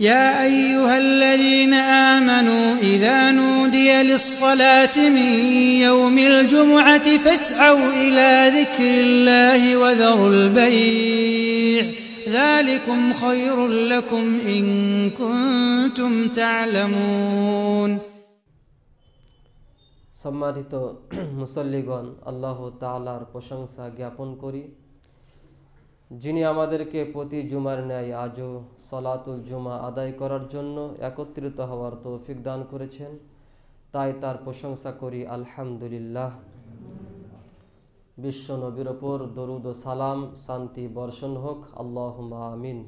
يا أيها الذين آمنوا إذا نودي للصلاة من يوم الجمعة فاسعوا إلى ذكر الله وذروا البيع ذلكم خير لكم إن كنتم تعلمون سمعت مسلقون الله تعالى প্রশংসা جاپن كوري যিনি আমাদেরকে প্রতি জুমার ন্যায় আজও সলাতুল জুমা আদায় করার জন্য একত্রিত হওয়ার তৌফিক দান করেছেন তাই তার প্রশংসা করি আলহামদুলিল্লাহ বিশ্ব নবীর ওপর দরুদ ও সালাম শান্তি বর্ষণ হোক আল্লাহ আমিন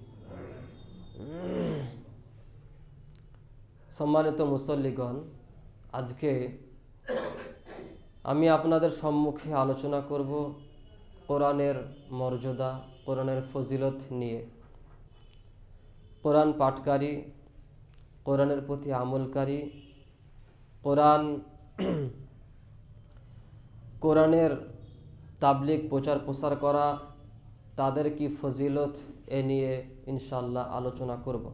সম্মানিত মুসল্লিগণ আজকে আমি আপনাদের সম্মুখে আলোচনা করব কোরআনের মর্যাদা কোরআনের ফজিলত নিয়ে কোরআন পাঠকারী কোরআনের প্রতি আমলকারী কোরআন কোরআনের তাবলিক প্রচার প্রসার করা তাদের কি ফজিলত এ নিয়ে ইনশাল্লাহ আলোচনা করব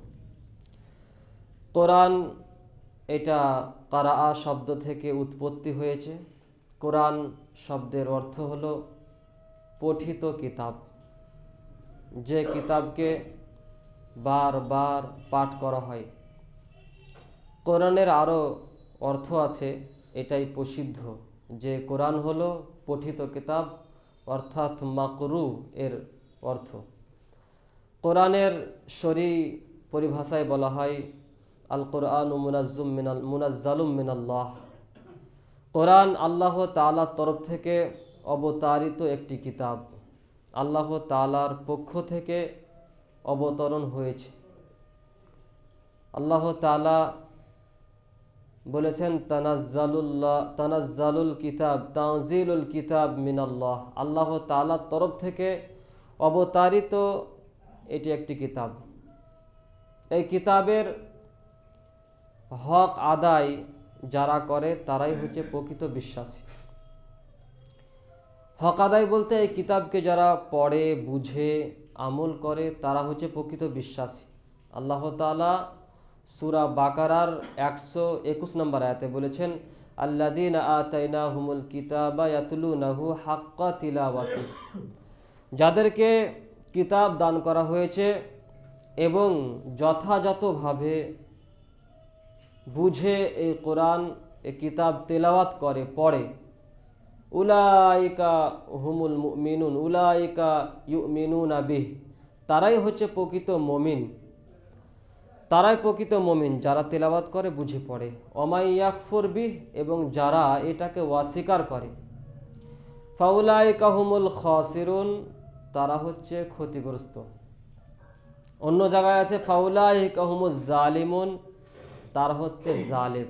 কোরআন এটা কারাআ শব্দ থেকে উৎপত্তি হয়েছে কোরআন শব্দের অর্থ হল পঠিত কিতাব যে কিতাবকে বারবার পাঠ করা হয় কোরআনের আরও অর্থ আছে এটাই প্রসিদ্ধ যে কোরআন হলো পঠিত কিতাব অর্থাৎ মাকরু এর অর্থ কোরআনের শরী পরিভাষায় বলা হয় আল কোরআন মুনাজ্জুম মিনাল মুনাজ্জালুম মিনাল্লাহ কোরআন আল্লাহ তালার তরফ থেকে অবতারিত একটি কিতাব আল্লাহ তালার পক্ষ থেকে অবতরণ হয়েছে আল্লাহ তালা বলেছেন তানাজ্জালুল্লাহ তানাজ্জালুল কিতাব তাজিলুল কিতাব মিনাল্লাহ আল্লাহ তালার তরফ থেকে অবতারিত এটি একটি কিতাব এই কিতাবের হক আদায় যারা করে তারাই হচ্ছে প্রকৃত বিশ্বাসী হকাদাই বলতে এই কিতাবকে যারা পড়ে বুঝে আমল করে তারা হচ্ছে প্রকৃত বিশ্বাসী আল্লাহ তালা সুরা বাকারার একশো একুশ নম্বর আয়াতে বলেছেন আল্লাদিন আতাইনা হুমুল কিতাবা ইয়াতুলু নাহু হাক্কা তিলাওয়াত যাদেরকে কিতাব দান করা হয়েছে এবং যথাযথভাবে বুঝে এই কোরআন এ কিতাব তেলাওয়াত করে পড়ে উলাইকা হুমুল মিনুন উলাইকা ইউ মিনুন আবিহ তারাই হচ্ছে প্রকৃত মমিন তারাই প্রকৃত মমিন যারা তেলাবাত করে বুঝে পড়ে অমাইয়াকফুর বিহ এবং যারা এটাকে অস্বীকার করে ফাউলাই কাহুমুল খসিরুন তারা হচ্ছে ক্ষতিগ্রস্ত অন্য জায়গায় আছে ফাউলাই কাহুমুল জালিমুন তারা হচ্ছে জালিম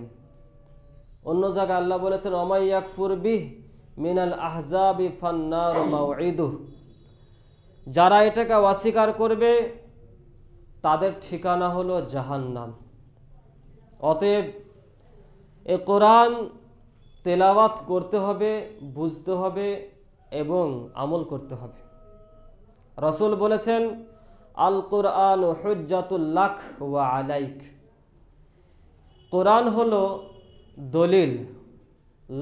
অন্য জায়গায় আল্লাহ বলেছেন অমাইয়াকফুর বিহ মিনাল আহজাবি ফান্নার মাউঈদুহ যারা এটাকে অস্বীকার করবে তাদের ঠিকানা হলো জাহান্নাম অতএব এ কোরআন তেলাওয়াত করতে হবে বুঝতে হবে এবং আমল করতে হবে রসুল বলেছেন আল কোরআন হজ্জাতুল্লাখ ওয়া আলাইক কোরআন হলো দলিল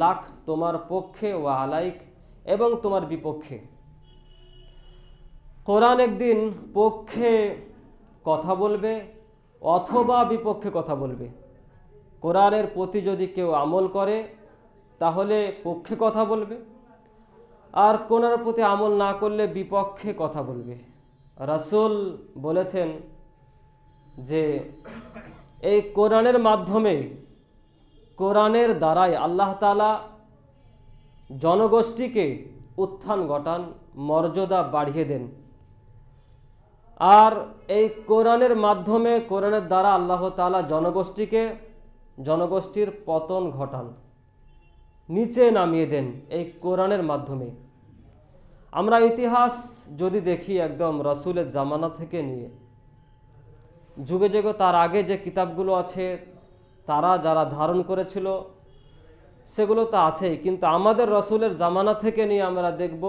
লাখ তোমার পক্ষে ও আলাইক এবং তোমার বিপক্ষে কোরআন একদিন পক্ষে কথা বলবে অথবা বিপক্ষে কথা বলবে কোরআনের প্রতি যদি কেউ আমল করে তাহলে পক্ষে কথা বলবে আর কোরআনের প্রতি আমল না করলে বিপক্ষে কথা বলবে রাসুল বলেছেন যে এই কোরআনের মাধ্যমে কোরআনের দ্বারাই আল্লাহ তালা জনগোষ্ঠীকে উত্থান ঘটান মর্যাদা বাড়িয়ে দেন আর এই কোরআনের মাধ্যমে কোরআনের দ্বারা আল্লাহ তালা জনগোষ্ঠীকে জনগোষ্ঠীর পতন ঘটান নিচে নামিয়ে দেন এই কোরআনের মাধ্যমে আমরা ইতিহাস যদি দেখি একদম রসুলের জামানা থেকে নিয়ে যুগে যুগে তার আগে যে কিতাবগুলো আছে তারা যারা ধারণ করেছিল সেগুলো তো আছেই কিন্তু আমাদের রসুলের জামানা থেকে নিয়ে আমরা দেখব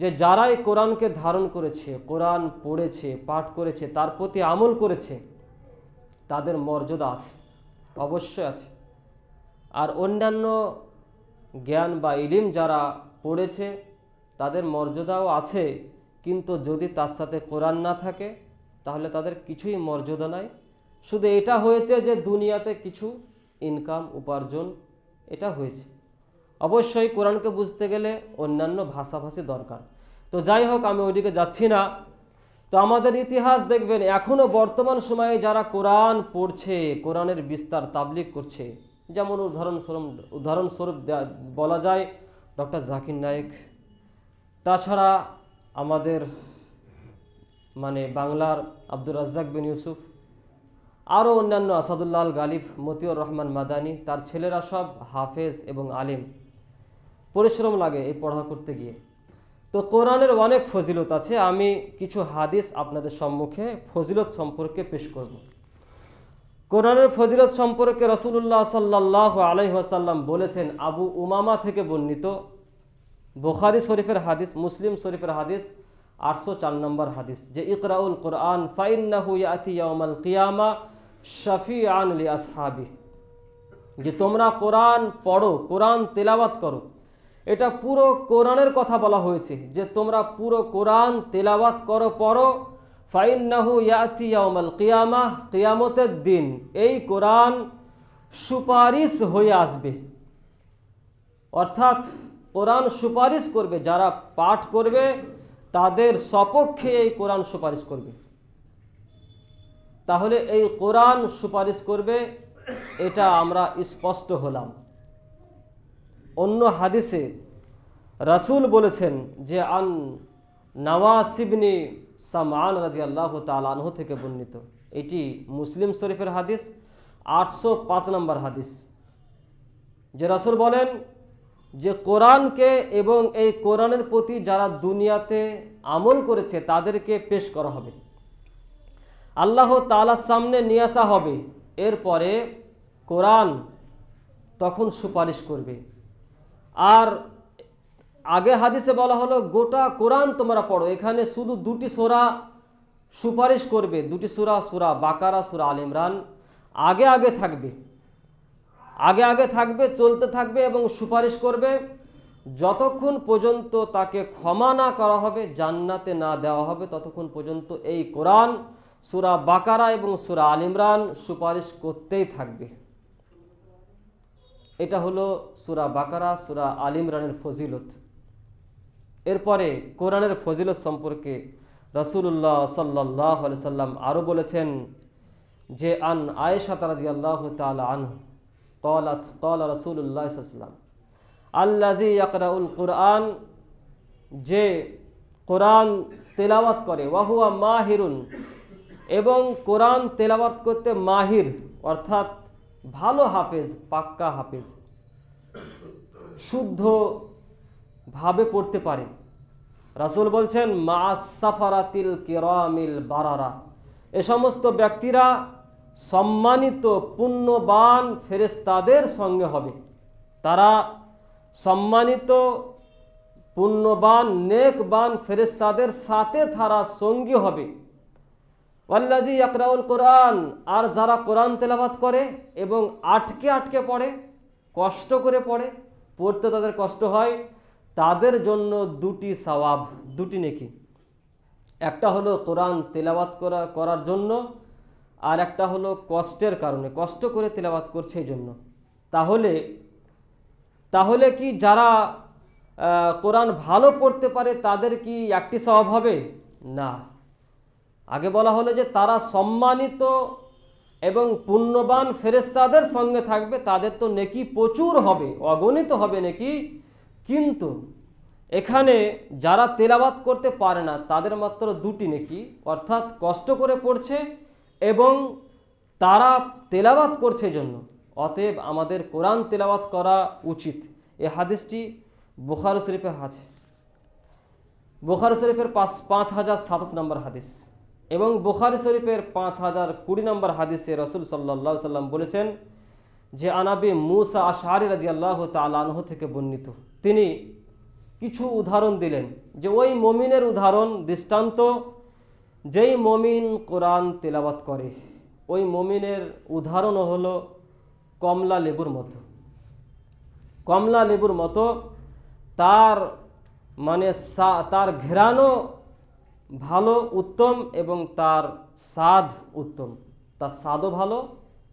যে যারাই কোরআনকে ধারণ করেছে কোরআন পড়েছে পাঠ করেছে তার প্রতি আমল করেছে তাদের মর্যাদা আছে অবশ্যই আছে আর অন্যান্য জ্ঞান বা ইলিম যারা পড়েছে তাদের মর্যাদাও আছে কিন্তু যদি তার সাথে কোরআন না থাকে তাহলে তাদের কিছুই মর্যাদা নাই শুধু এটা হয়েছে যে দুনিয়াতে কিছু ইনকাম উপার্জন এটা হয়েছে অবশ্যই কোরআনকে বুঝতে গেলে অন্যান্য ভাষাভাষী দরকার তো যাই হোক আমি ওইদিকে যাচ্ছি না তো আমাদের ইতিহাস দেখবেন এখনও বর্তমান সময়ে যারা কোরআন পড়ছে কোরআনের বিস্তার তাবলিক করছে যেমন উদাহরণস্বরূপ উদাহরণস্বরূপ বলা যায় ডক্টর জাকির নায়েক তাছাড়া আমাদের মানে বাংলার আব্দুর রাজ্জাক বিন ইউসুফ আরও অন্যান্য আসাদুল্লাল গালিব মতিউর রহমান মাদানি তার ছেলেরা সব হাফেজ এবং আলিম পরিশ্রম লাগে এই পড়া করতে গিয়ে তো কোরআনের অনেক ফজিলত আছে আমি কিছু হাদিস আপনাদের সম্মুখে ফজিলত সম্পর্কে পেশ করব কোরআনের ফজিলত সম্পর্কে রসুল্লাহ সাল্লাহ আলহিহাসাল্লাম বলেছেন আবু উমামা থেকে বর্ণিত বোখারি শরীফের হাদিস মুসলিম শরীফের হাদিস আটশো চার নম্বর হাদিস যে ইকরাউল কোরআন ফাইন্নাহু ইয়াতি ইয়ামাল কিয়ামা শফি আনলি আসহাবি যে তোমরা কোরআন পড়ো কোরআন তেলাওয়াত করো এটা পুরো কোরআনের কথা বলা হয়েছে যে তোমরা পুরো কোরআন তেলাওয়াত করো পড়ো ফাইন্নাহু ইয়াতিয়াউমাল কিয়ামা কিয়ামতের দিন এই কোরআন সুপারিশ হয়ে আসবে অর্থাৎ কোরআন সুপারিশ করবে যারা পাঠ করবে তাদের সপক্ষে এই কোরআন সুপারিশ করবে তাহলে এই কোরআন সুপারিশ করবে এটা আমরা স্পষ্ট হলাম অন্য হাদিসে রাসুল বলেছেন যে আন নওয়াসিবনি সামান রাজি আল্লাহ তালানহ থেকে বর্ণিত এটি মুসলিম শরীফের হাদিস আটশো পাঁচ নম্বর হাদিস যে রাসুল বলেন যে কোরআনকে এবং এই কোরআনের প্রতি যারা দুনিয়াতে আমল করেছে তাদেরকে পেশ করা হবে আল্লাহ তালার সামনে নিয়ে আসা হবে এরপরে কোরআন তখন সুপারিশ করবে আর আগে হাদিসে বলা হলো গোটা কোরআন তোমরা পড়ো এখানে শুধু দুটি সোরা সুপারিশ করবে দুটি সুরা সুরা বাকারা সুরা আল ইমরান আগে আগে থাকবে আগে আগে থাকবে চলতে থাকবে এবং সুপারিশ করবে যতক্ষণ পর্যন্ত তাকে ক্ষমা না করা হবে জান্নাতে না দেওয়া হবে ততক্ষণ পর্যন্ত এই কোরআন সুরা বাকারা এবং সুরা আল ইমরান সুপারিশ করতেই থাকবে এটা হলো সুরা বাকারা সুরা আল ইমরানের ফজিলত এরপরে কোরআনের ফজিলত সম্পর্কে রসুল্লাহ সাল্লাহ সাল্লাম আরও বলেছেন যে আন আয়েশা তারাজি আল্লাহ তাল আন কলাত কল রসুল্লাহাম আল্লাজি আকরাউল কোরআন যে কোরআন তেলাওয়াত করে ওয়াহুয়া মাহিরুন এবং কোরআন তেলাবাত করতে মাহির অর্থাৎ ভালো হাফেজ পাক্কা হাফেজ শুদ্ধভাবে পড়তে পারে রাসুল বলছেন মা সাফারাতিল কেরামিল বারারা এ সমস্ত ব্যক্তিরা সম্মানিত পুণ্যবান ফেরেস্তাদের সঙ্গে হবে তারা সম্মানিত পুণ্যবান নেকবান ফেরেস্তাদের সাথে তারা সঙ্গী হবে ওয়াল্লাজি ইয়াকরাউল কোরআন আর যারা কোরআন তেলাবাত করে এবং আটকে আটকে পড়ে কষ্ট করে পড়ে পড়তে তাদের কষ্ট হয় তাদের জন্য দুটি সওয়াব দুটি নেকি একটা হলো কোরআন তেলাবাত করা করার জন্য আর একটা হলো কষ্টের কারণে কষ্ট করে তেলাবাত করছে এই জন্য তাহলে তাহলে কি যারা কোরআন ভালো পড়তে পারে তাদের কি একটি স্বভাব হবে না আগে বলা হলো যে তারা সম্মানিত এবং পুণ্যবান ফেরেস্তাদের সঙ্গে থাকবে তাদের তো নেকি প্রচুর হবে অগণিত হবে নেকি কিন্তু এখানে যারা তেলাবাত করতে পারে না তাদের মাত্র দুটি নেকি অর্থাৎ কষ্ট করে পড়ছে এবং তারা তেলাবাত করছে জন্য অতএব আমাদের কোরআন তেলাবাত করা উচিত এ হাদিসটি বুখারু শরীফে আছে বুখারু শরীফের পাঁচ পাঁচ হাজার সাতাশ নম্বর হাদিস এবং বুখারি শরীফের পাঁচ হাজার কুড়ি নম্বর হাদিসে রসুল সাল্লা সাল্লাম বলেছেন যে আনাবি মুসা আশারি রাজি আল্লাহ তালানহ থেকে বর্ণিত তিনি কিছু উদাহরণ দিলেন যে ওই মমিনের উদাহরণ দৃষ্টান্ত যেই মমিন কোরআন তেলাবাত করে ওই মমিনের উদাহরণও হলো কমলা লেবুর মতো কমলা লেবুর মতো তার মানে তার ঘেরানো ভালো উত্তম এবং তার স্বাদ উত্তম তার স্বাদও ভালো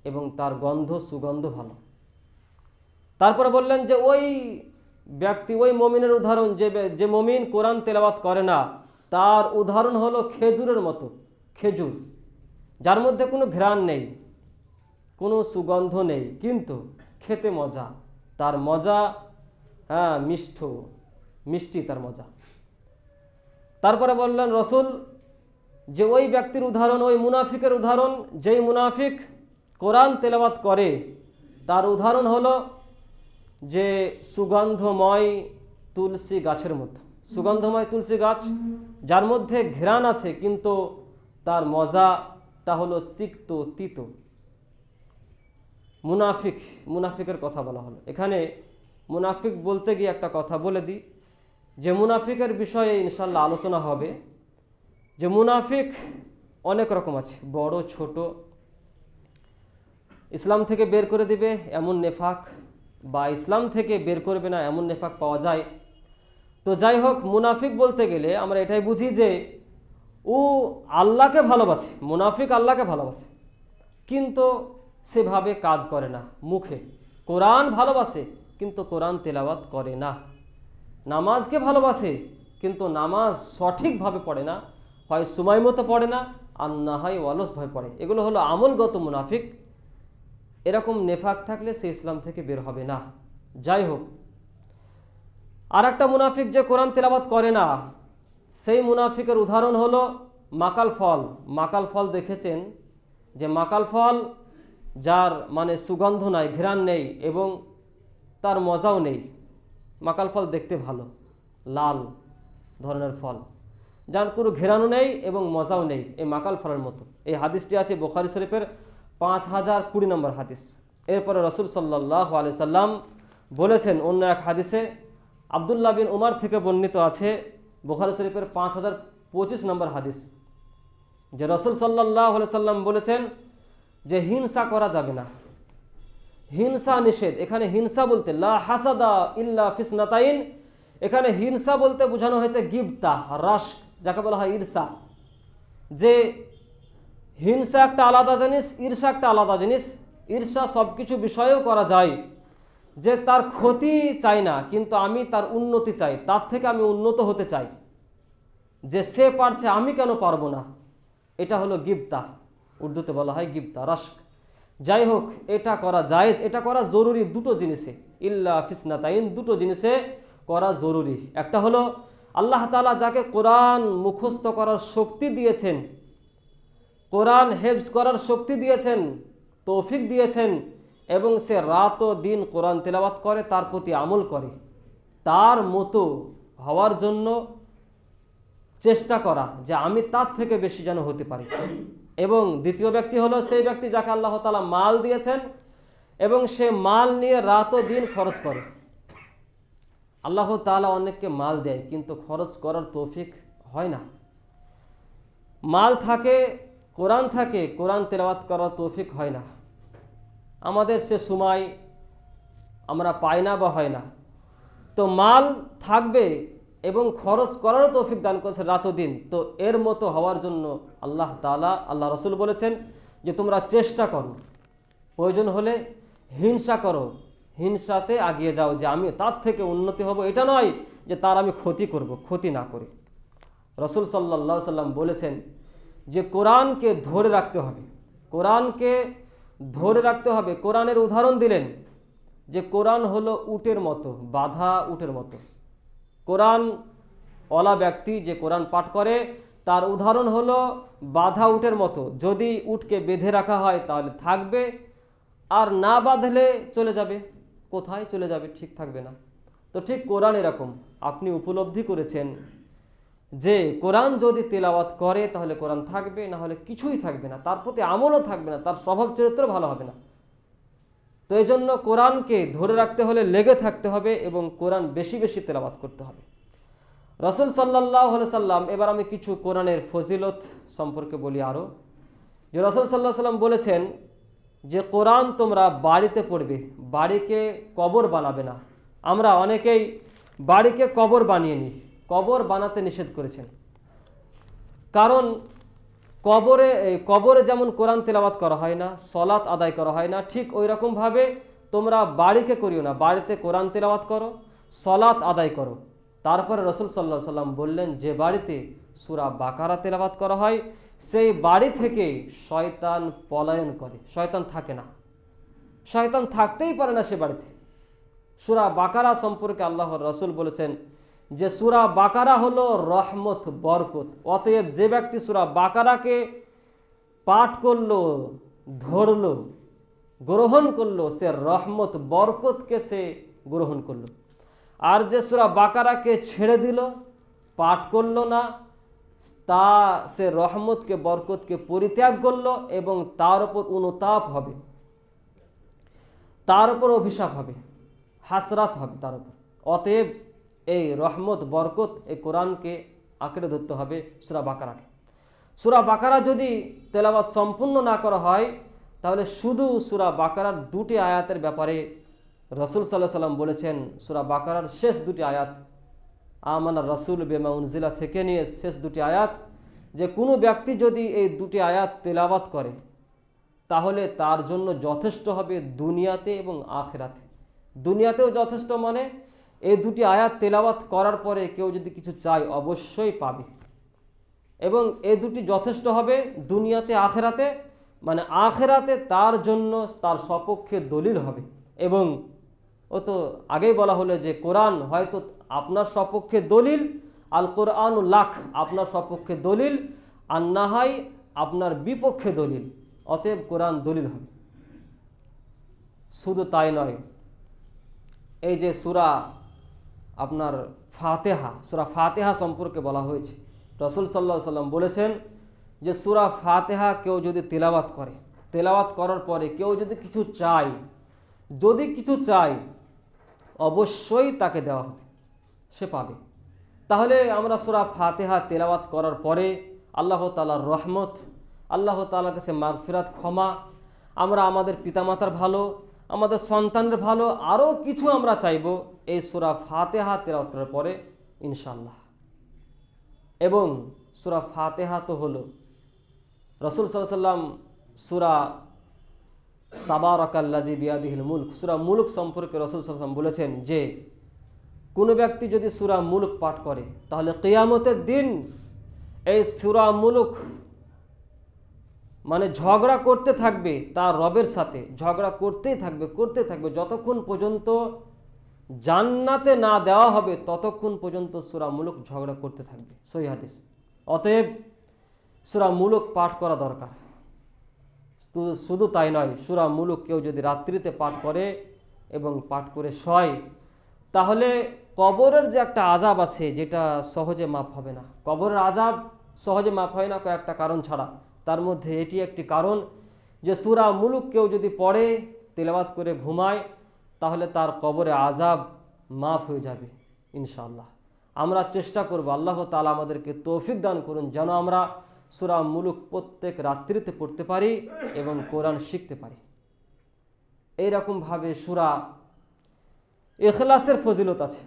এবং তার গন্ধ সুগন্ধ ভালো তারপরে বললেন যে ওই ব্যক্তি ওই মমিনের উদাহরণ যে যে মমিন কোরআন তেলাবাত করে না তার উদাহরণ হলো খেজুরের মতো খেজুর যার মধ্যে কোনো ঘ্রাণ নেই কোনো সুগন্ধ নেই কিন্তু খেতে মজা তার মজা হ্যাঁ মিষ্ট মিষ্টি তার মজা তারপরে বললেন রসুল যে ওই ব্যক্তির উদাহরণ ওই মুনাফিকের উদাহরণ যেই মুনাফিক কোরআন তেলাবাত করে তার উদাহরণ হলো যে সুগন্ধময় তুলসী গাছের মতো সুগন্ধময় তুলসী গাছ যার মধ্যে ঘ্রাণ আছে কিন্তু তার মজাটা হলো তিক্ত তিত মুনাফিক মুনাফিকের কথা বলা হলো এখানে মুনাফিক বলতে গিয়ে একটা কথা বলে দিই যে মুনাফিকের বিষয়ে ইনশাল্লাহ আলোচনা হবে যে মুনাফিক অনেক রকম আছে বড় ছোট ইসলাম থেকে বের করে দিবে এমন নেফাক বা ইসলাম থেকে বের করবে না এমন নেফাক পাওয়া যায় তো যাই হোক মুনাফিক বলতে গেলে আমরা এটাই বুঝি যে ও আল্লাহকে ভালোবাসে মুনাফিক আল্লাহকে ভালোবাসে কিন্তু সেভাবে কাজ করে না মুখে কোরআন ভালোবাসে কিন্তু কোরআন তেলাওয়াত করে না নামাজকে ভালোবাসে কিন্তু নামাজ সঠিকভাবে পড়ে না হয় সময় মতো পড়ে না আর না হয় অলসভাবে পড়ে এগুলো হলো আমলগত মুনাফিক এরকম নেফাক থাকলে সে ইসলাম থেকে বের হবে না যাই হোক আর একটা মুনাফিক যে কোরআন তেলাবাদ করে না সেই মুনাফিকের উদাহরণ হলো মাকাল ফল মাকাল ফল দেখেছেন যে মাকাল ফল যার মানে সুগন্ধ নাই ঘেরান নেই এবং তার মজাও নেই মাকাল ফল দেখতে ভালো লাল ধরনের ফল যার কোনো ঘেরানো নেই এবং মজাও নেই এই মাকাল ফলের মতো এই হাদিসটি আছে বোখারি শরীফের পাঁচ হাজার কুড়ি নম্বর হাদিস এরপরে রসুল সাল্লাহ আলি সাল্লাম বলেছেন অন্য এক হাদিসে আবদুল্লাহ বিন উমার থেকে বর্ণিত আছে বোখারি শরীফের পাঁচ হাজার পঁচিশ নম্বর হাদিস যে রসুল সাল্লাহ সাল্লাম বলেছেন যে হিংসা করা যাবে না হিংসা নিষেধ এখানে হিংসা বলতে লা হাসাদা ইল্লা ফিসনাতাইন এখানে হিংসা বলতে বোঝানো হয়েছে গিবতা রাস যাকে বলা হয় ঈর্ষা যে হিংসা একটা আলাদা জিনিস ঈর্ষা একটা আলাদা জিনিস ঈর্ষা সব কিছু বিষয়েও করা যায় যে তার ক্ষতি চাই না কিন্তু আমি তার উন্নতি চাই তার থেকে আমি উন্নত হতে চাই যে সে পারছে আমি কেন পারবো না এটা হলো গিবতা উর্দুতে বলা হয় গিবতা রাস্ক যাই হোক এটা করা জায়জ এটা করা জরুরি দুটো জিনিসে ইল্লা ফিসনাতাইন দুটো জিনিসে করা জরুরি একটা হলো আল্লাহ তালা যাকে কোরআন মুখস্থ করার শক্তি দিয়েছেন কোরআন হেফজ করার শক্তি দিয়েছেন তৌফিক দিয়েছেন এবং সে রাত ও দিন কোরআন তেলাবাত করে তার প্রতি আমল করে তার মতো হওয়ার জন্য চেষ্টা করা যে আমি তার থেকে বেশি যেন হতে পারি এবং দ্বিতীয় ব্যক্তি হলো সেই ব্যক্তি যাকে আল্লাহ তালা মাল দিয়েছেন এবং সে মাল নিয়ে রাত ও দিন খরচ করে আল্লাহ তালা অনেককে মাল দেয় কিন্তু খরচ করার তৌফিক হয় না মাল থাকে কোরআন থাকে কোরআন তেলাওয়াত করার তৌফিক হয় না আমাদের সে সময় আমরা পাই না বা হয় না তো মাল থাকবে এবং খরচ করারও তৌফিক দান করেছে রাত দিন তো এর মতো হওয়ার জন্য আল্লাহ তালা আল্লাহ রসুল বলেছেন যে তোমরা চেষ্টা করো প্রয়োজন হলে হিংসা করো হিংসাতে আগিয়ে যাও যে আমি তার থেকে উন্নতি হব এটা নয় যে তার আমি ক্ষতি করব ক্ষতি না করে রসুল সাল্লা সাল্লাম বলেছেন যে কোরআনকে ধরে রাখতে হবে কোরআনকে ধরে রাখতে হবে কোরআনের উদাহরণ দিলেন যে কোরআন হলো উটের মতো বাধা উটের মতো কোরআন অলা ব্যক্তি যে কোরআন পাঠ করে তার উদাহরণ হলো বাধা উটের মতো যদি উটকে বেঁধে রাখা হয় তাহলে থাকবে আর না বাঁধলে চলে যাবে কোথায় চলে যাবে ঠিক থাকবে না তো ঠিক কোরআন এরকম আপনি উপলব্ধি করেছেন যে কোরআন যদি তেলাওয়াত করে তাহলে কোরআন থাকবে না হলে কিছুই থাকবে না তার প্রতি আমলও থাকবে না তার স্বভাব চরিত্র ভালো হবে না তো এই জন্য কোরআনকে ধরে রাখতে হলে লেগে থাকতে হবে এবং কোরআন বেশি বেশি তেলাবাত করতে হবে রসুল সাল্লাহ সাল্লাম এবার আমি কিছু কোরআনের ফজিলত সম্পর্কে বলি আরও যে রসুল সাল্লাহ সাল্লাম বলেছেন যে কোরআন তোমরা বাড়িতে পড়বে বাড়িকে কবর বানাবে না আমরা অনেকেই বাড়িকে কবর বানিয়ে নিই কবর বানাতে নিষেধ করেছেন কারণ কবরে কবরে যেমন কোরআন তেলাবাত করা হয় না সলাৎ আদায় করা হয় না ঠিক ওই রকমভাবে তোমরা বাড়িকে করিও না বাড়িতে কোরআন তেলাবাত করো সলাৎ আদায় করো তারপরে রসুল সাল্লাহ সাল্লাম বললেন যে বাড়িতে সুরা বাকারা তেলাবাত করা হয় সেই বাড়ি থেকে শয়তান পলায়ন করে শয়তান থাকে না শয়তান থাকতেই পারে না সে বাড়িতে সুরা বাকারা সম্পর্কে আল্লাহর রসুল বলেছেন যে সুরা বাকারা হলো রহমত বরকত অতএব যে ব্যক্তি সুরা বাকারাকে পাঠ করল ধরল গ্রহণ করল সে রহমত বরকতকে সে গ্রহণ করল আর যে সুরা বাকারাকে ছেড়ে দিল পাঠ করল না তা সে রহমতকে বরকতকে পরিত্যাগ করল এবং তার উপর অনুতাপ হবে তার উপর অভিশাপ হবে হাসরাত হবে তার উপর অতএব এই রহমত বরকত এই কোরআনকে আঁকড়ে ধরতে হবে সুরা বাকারাকে সুরা বাকারা যদি তেলাবাদ সম্পূর্ণ না করা হয় তাহলে শুধু সুরা বাকারার দুটি আয়াতের ব্যাপারে রসুল সাল্লাহ সাল্লাম বলেছেন সুরা বাকারার শেষ দুটি আয়াত আমানা রসুল বেমা উনজিলা থেকে নিয়ে শেষ দুটি আয়াত যে কোনো ব্যক্তি যদি এই দুটি আয়াত তেলাবাত করে তাহলে তার জন্য যথেষ্ট হবে দুনিয়াতে এবং আখেরাতে দুনিয়াতেও যথেষ্ট মানে এই দুটি আয়াত তেলাওয়াত করার পরে কেউ যদি কিছু চায় অবশ্যই পাবে এবং এ দুটি যথেষ্ট হবে দুনিয়াতে আখেরাতে মানে আখেরাতে তার জন্য তার সপক্ষে দলিল হবে এবং ও তো আগেই বলা হলো যে কোরআন হয়তো আপনার সপক্ষে দলিল আল কোরআন লাখ আপনার সপক্ষে দলিল আর নাহাই আপনার বিপক্ষে দলিল অতএব কোরআন দলিল হবে শুধু তাই নয় এই যে সুরা আপনার ফাতেহা সুরা ফাতেহা সম্পর্কে বলা হয়েছে রসুল সাল্লা সাল্লাম বলেছেন যে সুরা ফাতেহা কেউ যদি তেলাওয়াত করে তেলাওয়াত করার পরে কেউ যদি কিছু চায় যদি কিছু চায় অবশ্যই তাকে দেওয়া হবে সে পাবে তাহলে আমরা সুরা ফাতেহা তেলাওয়াত করার পরে আল্লাহ তালার রহমত আল্লাহ তালার কাছে মাগফিরাত ক্ষমা আমরা আমাদের পিতামাতার ভালো আমাদের সন্তানের ভালো আরও কিছু আমরা চাইবো এই সুরা ফাতেহা তেরাওয়াত পরে ইনশাল্লাহ এবং সুরা ফাতেহা তো হলো রসুল সাল্লাম সুরা তাবারকাল্লাজি বিয়াদিহিল মুলক সুরা মুলুক সম্পর্কে রসুল সাল্লাম বলেছেন যে কোনো ব্যক্তি যদি সুরা মুলুক পাঠ করে তাহলে কেয়ামতের দিন এই সুরা মুলুক মানে ঝগড়া করতে থাকবে তার রবের সাথে ঝগড়া করতেই থাকবে করতে থাকবে যতক্ষণ পর্যন্ত জান্নাতে না দেওয়া হবে ততক্ষণ পর্যন্ত সুরা ঝগড়া করতে থাকবে সহি হাদিস অতএব সুরা পাঠ করা দরকার শুধু তাই নয় সুরা মুলুক কেউ যদি রাত্রিতে পাঠ করে এবং পাঠ করে শয় তাহলে কবরের যে একটা আজাব আছে যেটা সহজে মাপ হবে না কবরের আজাব সহজে মাপ হয় না কয়েকটা কারণ ছাড়া তার মধ্যে এটি একটি কারণ যে সুরা কেউ যদি পড়ে তেলাবাত করে ঘুমায় তাহলে তার কবরে আজাব মাফ হয়ে যাবে ইনশাল্লাহ আমরা চেষ্টা করব আল্লাহ তালা আমাদেরকে তৌফিক দান করুন যেন আমরা সুরা মুলুক প্রত্যেক রাত্রিতে পড়তে পারি এবং কোরআন শিখতে পারি এইরকমভাবে সুরা এখলাসের ফজিলত আছে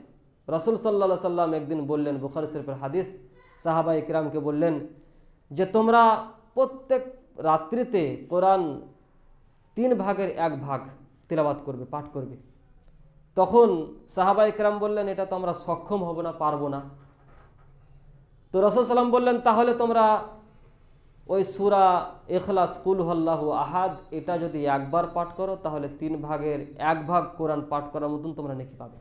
রসুল সাল্লা সাল্লাম একদিন বললেন বুখার সরফের হাদিস সাহাবা ইকরামকে বললেন যে তোমরা প্রত্যেক রাত্রিতে কোরআন তিন ভাগের এক ভাগ তেলাবাত করবে পাঠ করবে তখন সাহাবা ইকরাম বললেন এটা তো আমরা সক্ষম হব না পারবো না তো রসুল সাল্লাম বললেন তাহলে তোমরা ওই সুরা এখলাস কুল হল্লাহ আহাদ এটা যদি একবার পাঠ করো তাহলে তিন ভাগের এক ভাগ কোরআন পাঠ করার মতন তোমরা নাকি পাবে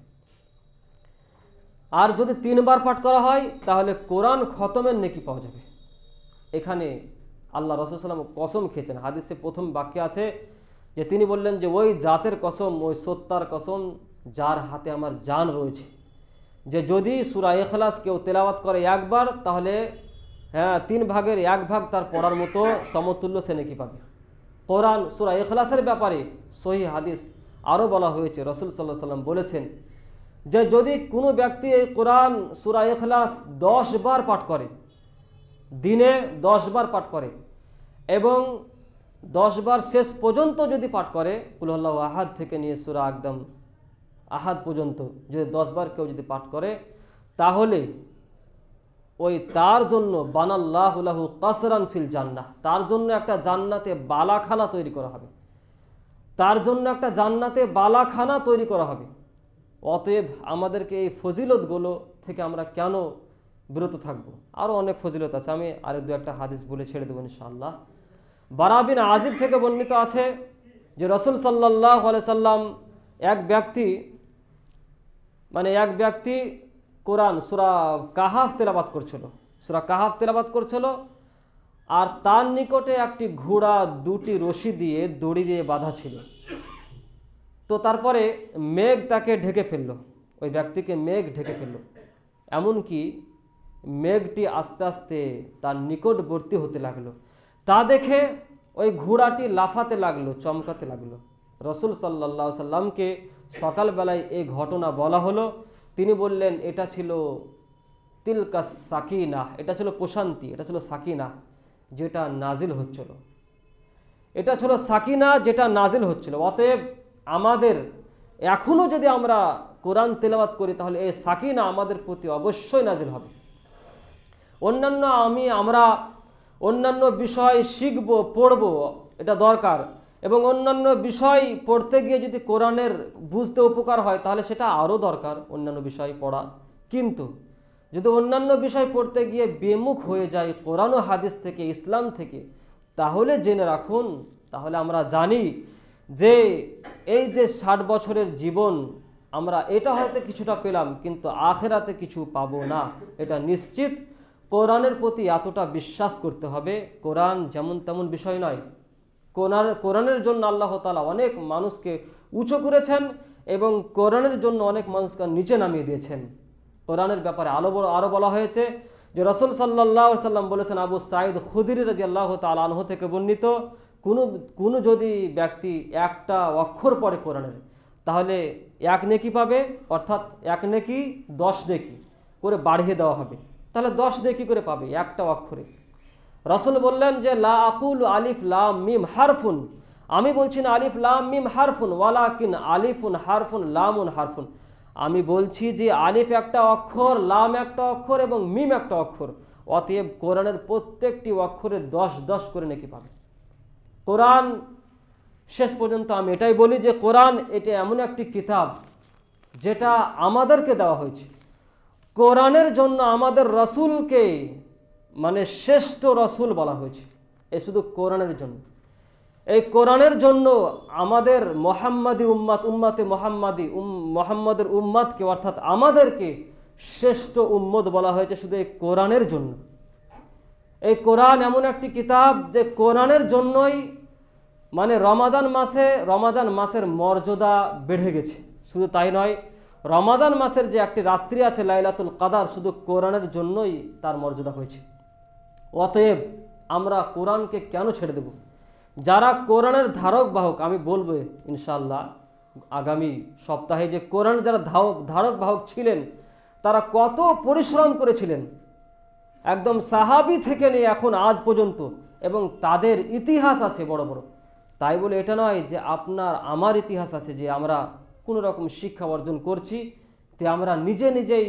আর যদি তিনবার পাঠ করা হয় তাহলে কোরআন খতমের নেকি পাওয়া যাবে এখানে আল্লাহ রসুলাম কসম খেয়েছেন হাদিসে প্রথম বাক্য আছে যে তিনি বললেন যে ওই জাতের কসম ওই সত্তার কসম যার হাতে আমার জান রয়েছে যে যদি সুরা এখলাস কেউ তেলাওয়াত করে একবার তাহলে হ্যাঁ তিন ভাগের এক ভাগ তার পড়ার মতো সমতুল্য সে নাকি পাবে কোরআন সুরা এখলাসের ব্যাপারে সহি হাদিস আরও বলা হয়েছে রসুল সাল্লাহ সাল্লাম বলেছেন যে যদি কোনো ব্যক্তি এই কোরআন সুরা এখলাস দশ বার পাঠ করে দিনে দশ বার পাঠ করে এবং দশবার শেষ পর্যন্ত যদি পাঠ করে কুলহল্লা আহাদ থেকে নিয়ে সুরা একদম আহাদ পর্যন্ত যদি দশবার কেউ যদি পাঠ করে তাহলে ওই তার জন্য বানাল্লাহুলাহু কাসরান ফিল জান্না তার জন্য একটা জান্নাতে বালাখানা তৈরি করা হবে তার জন্য একটা জান্নাতে বালাখানা তৈরি করা হবে অতএব আমাদেরকে এই ফজিলতগুলো থেকে আমরা কেন বিরত থাকব আরও অনেক ফজিলত আছে আমি আরে দু একটা হাদিস বলে ছেড়ে দেবো ইনশাআল্লাহ বারাবিন আজিব থেকে বর্ণিত আছে যে রসুল সাল্লাহ সাল্লাম এক ব্যক্তি মানে এক ব্যক্তি কোরআন সুরা কাহাফ তেলাবাত করছিল সুরা কাহাফ তেলাবাত করছিল আর তার নিকটে একটি ঘোড়া দুটি রশি দিয়ে দড়ি দিয়ে বাঁধা ছিল তো তারপরে মেঘ তাকে ঢেকে ফেললো ওই ব্যক্তিকে মেঘ ঢেকে ফেললো এমনকি মেঘটি আস্তে আস্তে তার নিকটবর্তী হতে লাগলো তা দেখে ওই ঘোড়াটি লাফাতে লাগলো চমকাতে লাগলো রসুল সাল্লা সাল্লামকে সকালবেলায় এই ঘটনা বলা হলো তিনি বললেন এটা ছিল তিলকা সাকিনা এটা ছিল প্রশান্তি এটা ছিল সাকিনা যেটা নাজিল হচ্ছিল এটা ছিল সাকিনা যেটা নাজিল হচ্ছিল অতএব আমাদের এখনও যদি আমরা কোরআন তেলাবাত করি তাহলে এই সাকিনা আমাদের প্রতি অবশ্যই নাজিল হবে অন্যান্য আমি আমরা অন্যান্য বিষয় শিখব পড়ব এটা দরকার এবং অন্যান্য বিষয় পড়তে গিয়ে যদি কোরআনের বুঝতে উপকার হয় তাহলে সেটা আরও দরকার অন্যান্য বিষয় পড়া কিন্তু যদি অন্যান্য বিষয় পড়তে গিয়ে বেমুখ হয়ে যায় কোরআন ও হাদিস থেকে ইসলাম থেকে তাহলে জেনে রাখুন তাহলে আমরা জানি যে এই যে ষাট বছরের জীবন আমরা এটা হয়তো কিছুটা পেলাম কিন্তু আখেরাতে কিছু পাবো না এটা নিশ্চিত কোরআনের প্রতি এতটা বিশ্বাস করতে হবে কোরআন যেমন তেমন বিষয় নয় কোরআন কোরআনের জন্য আল্লাহ তালা অনেক মানুষকে উঁচু করেছেন এবং কোরআনের জন্য অনেক মানুষকে নিচে নামিয়ে দিয়েছেন কোরআনের ব্যাপারে আলো আরও বলা হয়েছে যে রসুল সাল্লাহ সাল্লাম বলেছেন আবু সাইদ খুদির রাজি আল্লাহ আনহ থেকে বর্ণিত কোনো কোনো যদি ব্যক্তি একটা অক্ষর পড়ে কোরআনের তাহলে এক নেকি পাবে অর্থাৎ এক নেকি দশ নেকি করে বাড়িয়ে দেওয়া হবে তাহলে দশ দিয়ে কী করে পাবে একটা অক্ষরে রসুল বললেন যে লা আকুল আলিফ লাম মিম হারফুন আমি বলছি না আলিফ লাম মিম হারফুন ওয়ালাকিন আলিফুন হারফুন লামুন হারফুন আমি বলছি যে আলিফ একটা অক্ষর লাম একটা অক্ষর এবং মিম একটা অক্ষর অতএব কোরআনের প্রত্যেকটি অক্ষরে দশ দশ করে নাকি পাবে কোরআন শেষ পর্যন্ত আমি এটাই বলি যে কোরআন এটা এমন একটি কিতাব যেটা আমাদেরকে দেওয়া হয়েছে কোরআনের জন্য আমাদের রসুলকে মানে শ্রেষ্ঠ রসুল বলা হয়েছে এ শুধু কোরআনের জন্য এই কোরআনের জন্য আমাদের মোহাম্মাদি উম্মাদ উম্মাতে মোহাম্মাদি উম মোহাম্মদের উম্মাদকে অর্থাৎ আমাদেরকে শ্রেষ্ঠ উম্মদ বলা হয়েছে শুধু এই কোরআনের জন্য এই কোরআন এমন একটি কিতাব যে কোরআনের জন্যই মানে রমাজান মাসে রমাজান মাসের মর্যাদা বেড়ে গেছে শুধু তাই নয় রমাজান মাসের যে একটি রাত্রি আছে লাইলাতুল কাদার শুধু কোরআনের জন্যই তার মর্যাদা হয়েছে অতএব আমরা কোরআনকে কেন ছেড়ে দেব যারা কোরআনের ধারক বাহক আমি বলবো ইনশাল্লাহ আগামী সপ্তাহে যে কোরআন যারা ধাওক ধারক বাহক ছিলেন তারা কত পরিশ্রম করেছিলেন একদম সাহাবি থেকে নিয়ে এখন আজ পর্যন্ত এবং তাদের ইতিহাস আছে বড় বড় তাই বলে এটা নয় যে আপনার আমার ইতিহাস আছে যে আমরা কোনো রকম শিক্ষা অর্জন করছি তে আমরা নিজে নিজেই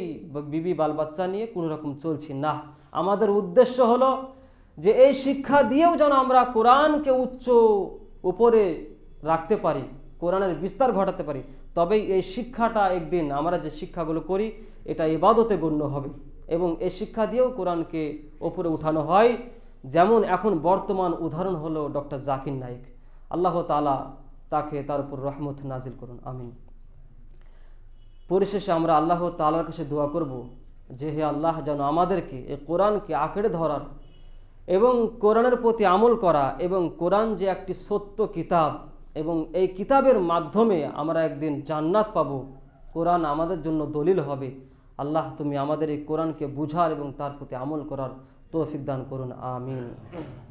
বিবি বাল বাচ্চা নিয়ে কোনো রকম চলছি না আমাদের উদ্দেশ্য হলো যে এই শিক্ষা দিয়েও যেন আমরা কোরআনকে উচ্চ উপরে রাখতে পারি কোরআনের বিস্তার ঘটাতে পারি তবেই এই শিক্ষাটা একদিন আমরা যে শিক্ষাগুলো করি এটা ইবাদতে গণ্য হবে এবং এই শিক্ষা দিয়েও কোরআনকে ওপরে উঠানো হয় যেমন এখন বর্তমান উদাহরণ হলো ডক্টর জাকির নাইক আল্লাহ তালা তাকে তার উপর রহমত নাজিল করুন আমিন পরিশেষে আমরা আল্লাহ তালার কাছে দোয়া করব যে হে আল্লাহ যেন আমাদেরকে এই কোরআনকে আঁকড়ে ধরার এবং কোরআনের প্রতি আমল করা এবং কোরআন যে একটি সত্য কিতাব এবং এই কিতাবের মাধ্যমে আমরা একদিন জান্নাত পাব কোরআন আমাদের জন্য দলিল হবে আল্লাহ তুমি আমাদের এই কোরআনকে বুঝার এবং তার প্রতি আমল করার তৌফিক দান করুন আমিন